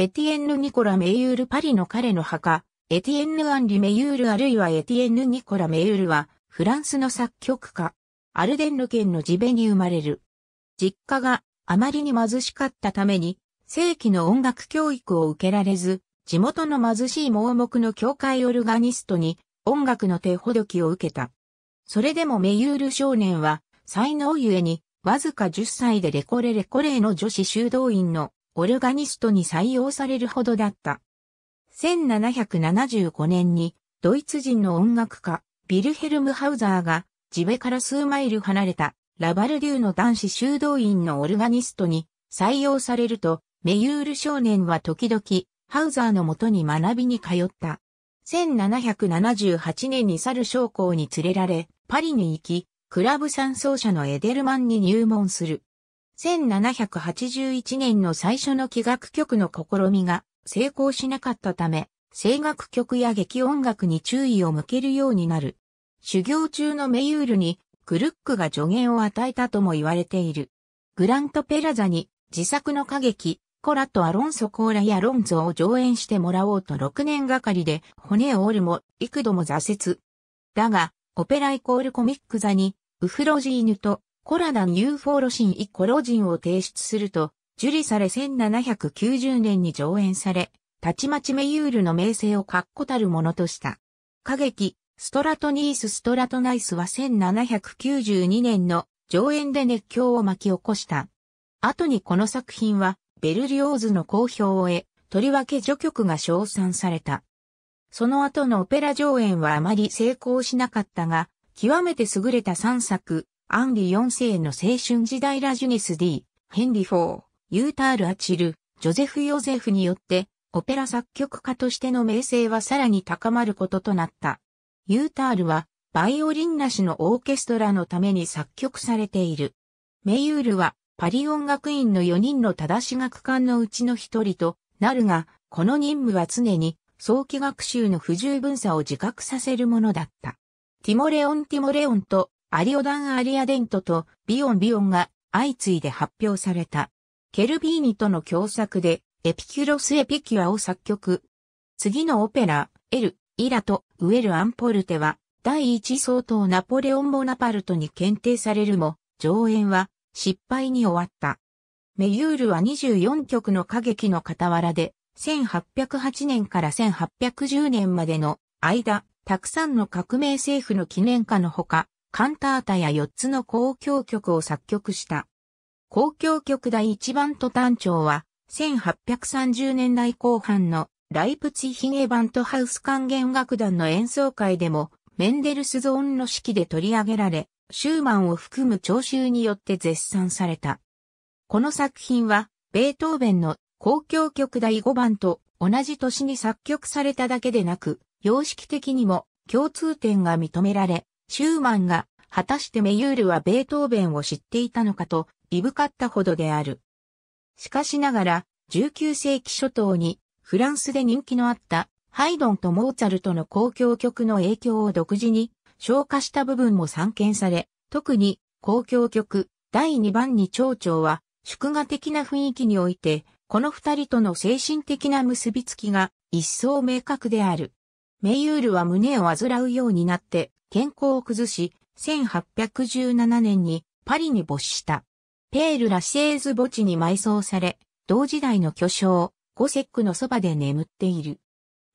エティエンヌ・ニコラ・メユール・パリの彼の墓、エティエンヌ・アンリ・メユールあるいはエティエンヌ・ニコラ・メユールは、フランスの作曲家、アルデンヌ県の地ベに生まれる。実家があまりに貧しかったために、正規の音楽教育を受けられず、地元の貧しい盲目の教会オルガニストに音楽の手ほどきを受けた。それでもメユール少年は、才能ゆえに、わずか10歳でレコレレコレーの女子修道院のオルガニストに採用されるほどだった。1775年にドイツ人の音楽家、ビルヘルム・ハウザーが、地べから数マイル離れた、ラバルデューの男子修道院のオルガニストに採用されると、メユール少年は時々、ハウザーのもとに学びに通った。1778年に去る将校に連れられ、パリに行き、クラブ三奏者のエデルマンに入門する。1781年の最初の器楽曲の試みが成功しなかったため、声楽曲や劇音楽に注意を向けるようになる。修行中のメユールにクルックが助言を与えたとも言われている。グラント・ペラザに自作の歌劇、コラとアロンソ・コーラやロンゾを上演してもらおうと6年がかりで骨を折るも幾度も挫折。だが、オペライコールコミック座にウフロジーヌとコラナーフォーロシンイコロジンを提出すると、受理され1790年に上演され、たちまちメユールの名声を確固たるものとした。歌劇、ストラトニース・ストラトナイスは1792年の上演で熱狂を巻き起こした。後にこの作品は、ベルリオーズの好評を得、とりわけ序曲が称賛された。その後のオペラ上演はあまり成功しなかったが、極めて優れた3作、アンリ4世の青春時代ラジュニス D、ヘンリフォー、ユータール・アチル、ジョゼフ・ヨゼフによって、オペラ作曲家としての名声はさらに高まることとなった。ユータールは、バイオリンなしのオーケストラのために作曲されている。メイユールは、パリ音楽院の4人の正し学館のうちの一人となるが、この任務は常に、早期学習の不十分さを自覚させるものだった。ティモレオン・ティモレオンとアリオダン・アリアデントとビヨン・ビヨンが相次いで発表された。ケルビーニとの共作でエピキュロス・エピキュアを作曲。次のオペラ、エル・イラとウェル・アンポルテは第一相当ナポレオン・ボナパルトに検定されるも、上演は失敗に終わった。メユールは24曲の歌劇の傍らで、1808年から1810年までの間、たくさんの革命政府の記念歌のほか、カンタータや4つの交響曲を作曲した。交響曲第1番と単調は、1830年代後半のライプツィヒゲバントハウス管弦楽団の演奏会でも、メンデルスゾーンの式で取り上げられ、シューマンを含む聴衆によって絶賛された。この作品は、ベートーベンの交響曲第5番と同じ年に作曲されただけでなく、様式的にも共通点が認められ、シューマンが、果たしてメユールはベートーベンを知っていたのかと、いぶかったほどである。しかしながら、19世紀初頭に、フランスで人気のあった、ハイドンとモーツァルトの交響曲の影響を独自に、消化した部分も散見され、特に、交響曲、第2番に蝶々は、祝賀的な雰囲気において、この二人との精神的な結びつきが一層明確である。メイユールは胸を患うようになって、健康を崩し、1817年にパリに没した。ペール・ラシェーズ墓地に埋葬され、同時代の巨匠、ゴセックのそばで眠っている。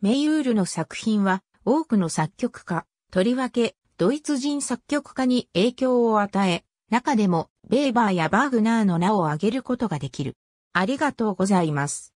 メイウールの作品は多くの作曲家、とりわけドイツ人作曲家に影響を与え、中でもベーバーやバーグナーの名を挙げることができる。ありがとうございます。